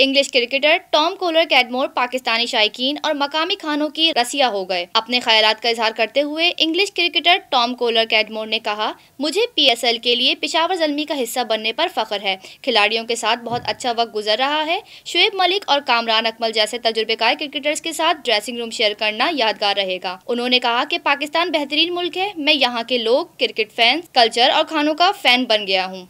English cricketer Tom Kohler Cadmore Pakistani शायक और मकामी खानों की रसिया हो गए अपने ख्याल का इजहार करते हुए English cricketer Tom Kohler Cadmore ने कहा मुझे पीएसएल के लिए पिशावर जलमी का हिस्सा बनने पर फख्र है खिलाड़ियों के साथ बहुत अच्छा वक्त गुजर रहा है शुएब मलिक और कामरान अकमल जैसे तजुर्बेकार क्रिकेटर्स के साथ ड्रेसिंग रूम शेयर करना यादगार रहेगा उन्होंने कहा की पाकिस्तान बेहतरीन मुल्क है मैं यहाँ के लोग क्रिकेट फैंस कल्चर और खानों का फैन बन गया हूँ